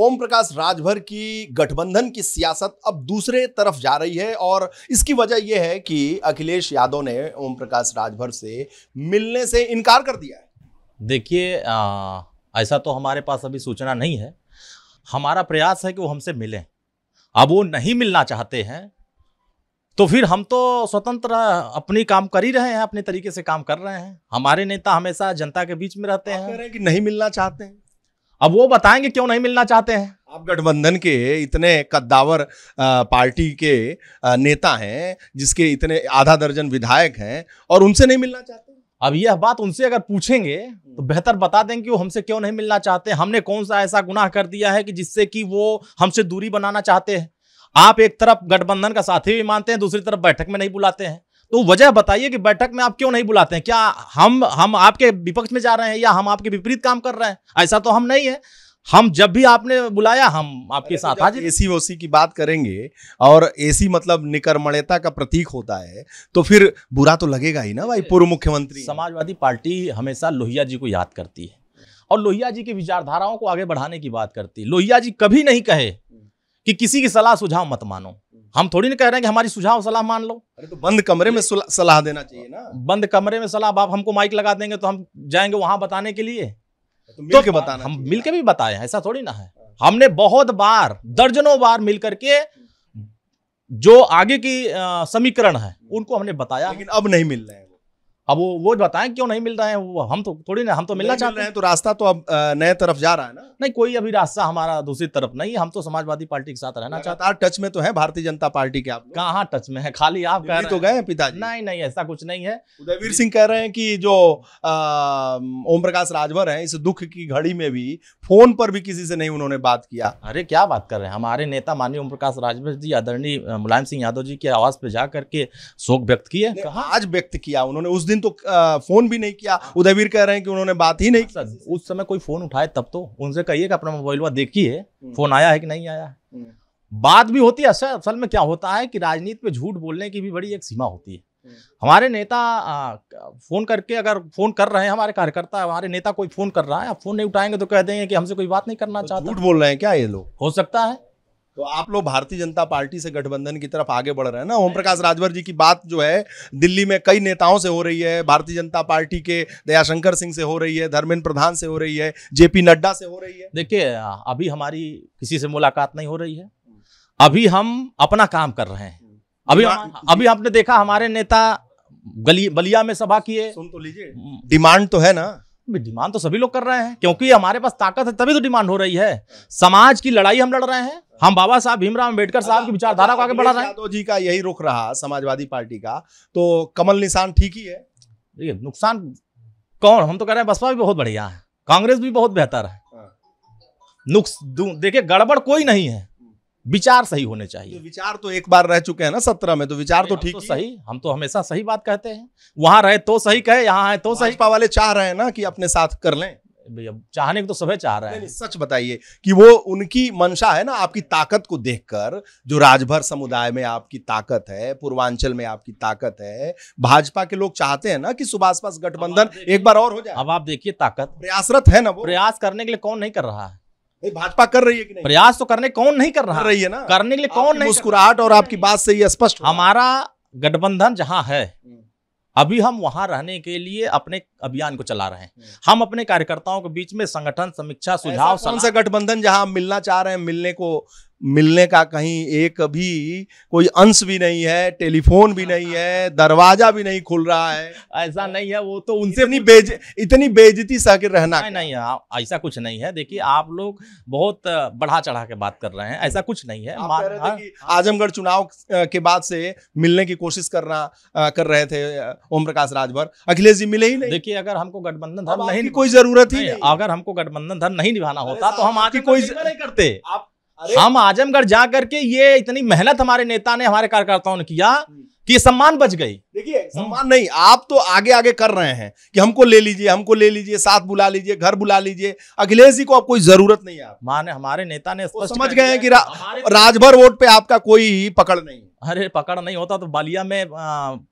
ओम प्रकाश राजभर की गठबंधन की सियासत अब दूसरे तरफ जा रही है और इसकी वजह यह है कि अखिलेश यादव ने ओम प्रकाश राजभर से मिलने से इनकार कर दिया है देखिए ऐसा तो हमारे पास अभी सूचना नहीं है हमारा प्रयास है कि वो हमसे मिलें अब वो नहीं मिलना चाहते हैं तो फिर हम तो स्वतंत्र अपनी काम कर ही रहे हैं अपने तरीके से काम कर रहे हैं हमारे नेता हमेशा जनता के बीच में रहते हैं कि नहीं मिलना चाहते हैं अब वो बताएंगे क्यों नहीं मिलना चाहते हैं आप गठबंधन के इतने कद्दावर पार्टी के नेता हैं जिसके इतने आधा दर्जन विधायक हैं और उनसे नहीं मिलना चाहते अब यह बात उनसे अगर पूछेंगे तो बेहतर बता देंगे कि वो हमसे क्यों नहीं मिलना चाहते हमने कौन सा ऐसा गुनाह कर दिया है कि जिससे कि वो हमसे दूरी बनाना चाहते हैं आप एक तरफ गठबंधन का साथी भी मानते हैं दूसरी तरफ बैठक में नहीं बुलाते हैं तो वजह बताइए कि बैठक में आप क्यों नहीं बुलाते हैं क्या हम हम आपके विपक्ष में जा रहे हैं या हम आपके विपरीत काम कर रहे हैं ऐसा तो हम नहीं है हम जब भी आपने बुलाया हम आपके साथ आज एसी वोसी की बात करेंगे और एसी मतलब निकर्मण्यता का प्रतीक होता है तो फिर बुरा तो लगेगा ही ना भाई पूर्व मुख्यमंत्री समाजवादी पार्टी हमेशा लोहिया जी को याद करती है और लोहिया जी की विचारधाराओं को आगे बढ़ाने की बात करती है लोहिया जी कभी नहीं कहे कि किसी की सलाह सुझाव मत मानो हम थोड़ी ना कह रहे हैं कि हमारी सुझाव सलाह मान लो अरे तो बंद कमरे में सलाह देना चाहिए ना बंद कमरे में सलाह आप हमको माइक लगा देंगे तो हम जाएंगे वहां बताने के लिए तो मिल के तो बताना हम मिलकर भी बताए ऐसा थोड़ी ना है हाँ। हमने बहुत बार दर्जनों बार मिलकर के जो आगे की समीकरण है हम्म। उनको हमने बताया लेकिन अब नहीं मिल रहे हैं अब वो वो बताएं क्यों नहीं मिल रहे हैं वो हम तो थोड़ी ना हम तो मिलना चाहते हैं तो रास्ता तो अब नए तरफ जा रहा है ना नहीं कोई अभी रास्ता हमारा दूसरी तरफ नहीं है हम तो समाजवादी पार्टी के साथ रहना चाहते हैं टच में तो है भारतीय जनता पार्टी के आप कहाँ टच में है खाली आप कह तो गए पिताजी नहीं नहीं ऐसा कुछ नहीं है उदयवीर सिंह कह रहे हैं कि जो ओम प्रकाश राजभर है इस दुख की घड़ी में भी फोन पर भी किसी से नहीं उन्होंने बात किया अरे क्या बात कर रहे हैं हमारे नेता माननीय ओम प्रकाश राजभर जी आदरणीय मुलायम सिंह यादव जी की आवाज पे जा करके शोक व्यक्त किए कहा आज व्यक्त किया उन्होंने उस दिन दिन तो फोन भी नहीं किया हाँ। उदयवीर कह रहे हैं कि उन्होंने बात ही नहीं सर अच्छा उस समय कोई फोन उठाए तब तो उनसे कहिए कि अपना मोबाइल वा देखिए हम्म। फोन आया है कि नहीं आया है हम्म। बात भी होती है असल असल में क्या होता है कि राजनीति में झूठ बोलने की भी बड़ी एक सीमा होती है हम्म। हमारे नेता फोन करके अगर फोन कर रहे हैं हमारे कार्यकर्ता हमारे नेता कोई फोन कर रहा है आप फोन नहीं उठाएंगे तो कह देंगे कि हमसे कोई बात नहीं करना तो चाहते झूठ बोल रहे हैं क्या ये लोग हो सकता है तो आप लोग भारतीय जनता पार्टी से गठबंधन की तरफ आगे बढ़ रहे हैं ना ओम प्रकाश राजभर जी की बात जो है दिल्ली में कई नेताओं से हो रही है भारतीय जनता पार्टी के दयाशंकर सिंह से हो रही है धर्मेंद्र प्रधान से हो रही है जेपी नड्डा से हो रही है देखिए अभी हमारी किसी से मुलाकात नहीं हो रही है अभी हम अपना काम कर रहे हैं अभी अभी आपने देखा हमारे नेता गली बलिया में सभा किए सुन तो लीजिए डिमांड तो है ना डिमांड तो सभी लोग कर रहे हैं क्योंकि हमारे पास ताकत है तभी तो डिमांड हो रही है समाज की लड़ाई हम लड़ रहे हैं हम बाबा साहब भीमराव अम्बेडकर साहब की विचारधारा को आगे बढ़ा रहे हैं यादव जी का यही रुख रहा समाजवादी पार्टी का तो कमल निशान ठीक ही है देखिए नुकसान कौन हम तो कह रहे हैं बसपा भी बहुत बढ़िया है कांग्रेस भी बहुत बेहतर है हाँ। नुक्स देखिए गड़बड़ कोई नहीं है विचार सही होने चाहिए तो विचार तो एक बार रह चुके हैं ना सत्रह में तो विचार तो ठीक तो सही हम तो हमेशा सही बात कहते हैं वहां रहे तो सही कहे यहाँ है तो सही पा वाले चाह रहे हैं ना कि अपने साथ कर लें चाहने को तो सभी चाह रहे हैं सच बताइए कि वो उनकी मंशा है ना आपकी ताकत को देखकर जो राजभर समुदाय में आपकी ताकत है पूर्वांचल में आपकी ताकत है भाजपा के लोग चाहते हैं ना कि सुभाष पास गठबंधन एक बार और हो जाए अब आप देखिए ताकत प्रयासरत है ना वो प्रयास करने के लिए कौन नहीं कर रहा है भाजपा कर रही है कि नहीं प्रयास तो करने कौन नहीं कर रहा कर रही है ना करने के लिए कौन नहीं मुस्कुराहट और आपकी बात से ये स्पष्ट हमारा गठबंधन जहां है हम्म। अभी हम वहां रहने के लिए अपने अभियान को चला रहे हैं हम्म। हम अपने कार्यकर्ताओं के बीच में संगठन समीक्षा सुझाव कौन सा गठबंधन जहां मिलना चाह रहे हैं मिलने को मिलने का कहीं एक भी कोई अंश भी नहीं है टेलीफोन भी नहीं है दरवाजा भी नहीं खुल रहा है ऐसा नहीं है वो तो उनसे इतनी बेज इतनी बेजती सह के रहना नहीं, नहीं है हाँ, ऐसा कुछ नहीं है देखिए आप लोग बहुत बढ़ा चढ़ा के बात कर रहे हैं ऐसा कुछ नहीं है हाँ। आजमगढ़ चुनाव के बाद से मिलने की कोशिश करना कर रहे थे ओम प्रकाश राजभर अखिलेश जी मिले ही नहीं देखिए अगर हमको गठबंधन धर्म नहीं कोई जरूरत ही अगर हमको गठबंधन धर्म नहीं निभाना होता तो हम आज कोई तो करते आप हम आजमगढ़ जाकर के ये इतनी मेहनत हमारे नेता ने हमारे कार्यकर्ताओं ने किया हम्म। कि सम्मान बच गई देखिए हम्म। सम्मान नहीं आप तो आगे आगे कर रहे हैं कि हमको ले लीजिए हमको ले लीजिए साथ बुला लीजिए घर बुला लीजिए अखिलेश जी को आप कोई जरूरत नहीं है माने हमारे नेता ने समझ गए हैं कि रा, तो- राजभर वोट पे आपका कोई पकड़ नहीं अरे पकड़ नहीं होता तो बालिया में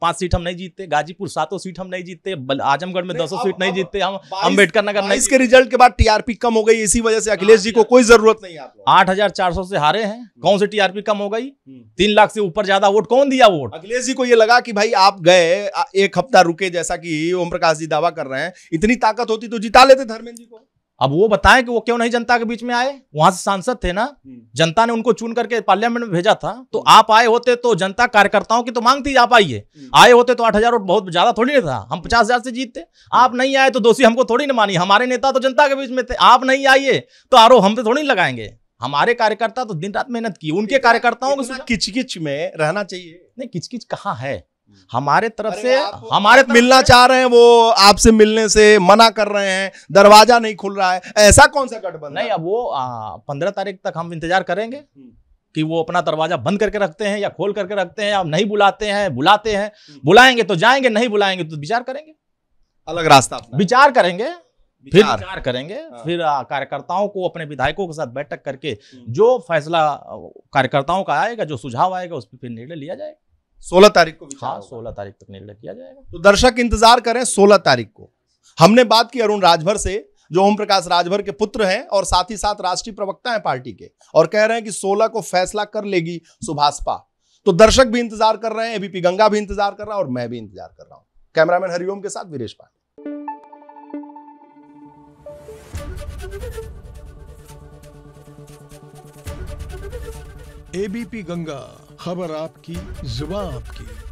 पांच सीट हम नहीं जीतते गाजीपुर सातों सीट हम नहीं जीतते आजमगढ़ में दसों सीट नहीं जीतते हम अम्बेडकर नगर नहीं इसके रिजल्ट के बाद टीआरपी कम हो गई इसी वजह से हाँ, अखिलेश जी को कोई जरूरत नहीं आप आठ हजार चार सौ से हारे हैं हम्म। कौन से टीआरपी कम हो गई हम्म। तीन लाख से ऊपर ज्यादा वोट कौन दिया वोट अखिलेश जी को ये लगा की भाई आप आप गए एक हफ्ता रुके जैसा कि ओम प्रकाश जी दावा कर रहे हैं इतनी ताकत होती तो जिता लेते धर्मेंद्र जी को अब वो बताएं कि वो क्यों नहीं जनता के बीच में आए वहां से सांसद थे ना हम्म। जनता ने उनको चुन करके पार्लियामेंट में भेजा था तो हम्म। आप आए होते तो जनता कार्यकर्ताओं की तो मांग थी आप आइए हम्म। आए होते तो आठ हजार वोट बहुत ज्यादा थोड़ी नहीं था हम पचास हजार से जीतते आप नहीं आए तो दोषी हमको थोड़ी ना मानी हमारे नेता तो जनता के बीच में थे आप नहीं आइए तो आरोप हम पे थोड़ी लगाएंगे हमारे कार्यकर्ता तो दिन रात मेहनत की उनके कार्यकर्ताओं को किचकिच में रहना चाहिए नहीं किचकिच कहाँ है हमारे तरफ से हमारे मिलना चाह रहे हैं वो आपसे मिलने से मना कर रहे हैं दरवाजा नहीं खुल रहा है ऐसा कौन सा गठबंधन नहीं अब वो पंद्रह तारीख तक हम इंतजार करेंगे हम्म। कि वो अपना दरवाजा बंद करके रखते हैं या खोल करके रखते हैं या नहीं बुलाते हैं बुलाते हैं बुलाएंगे तो जाएंगे नहीं बुलाएंगे तो विचार करेंगे अलग रास्ता विचार करेंगे फिर विचार करेंगे हाँ। फिर कार्यकर्ताओं को अपने विधायकों के साथ बैठक करके हम्म। जो फैसला कार्यकर्ताओं का आएगा जो सुझाव आएगा उस पर फिर निर्णय लिया जाएगा सोलह तारीख को हाँ सोलह तारीख तक निर्णय किया जाएगा तो दर्शक इंतजार करें सोलह तारीख को हमने बात की अरुण राजभर से जो ओम प्रकाश राजभर के पुत्र हैं और साथ ही साथ राष्ट्रीय प्रवक्ता हैं पार्टी के और कह रहे हैं कि 16 को फैसला कर लेगी सुभाषपा तो दर्शक भी इंतजार कर रहे हैं एबीपी गंगा भी इंतजार कर रहा है और मैं भी इंतजार कर रहा हूं कैमरामैन हरिओम के साथ वीरेश पांडे एबीपी गंगा खबर आपकी जुबा आपकी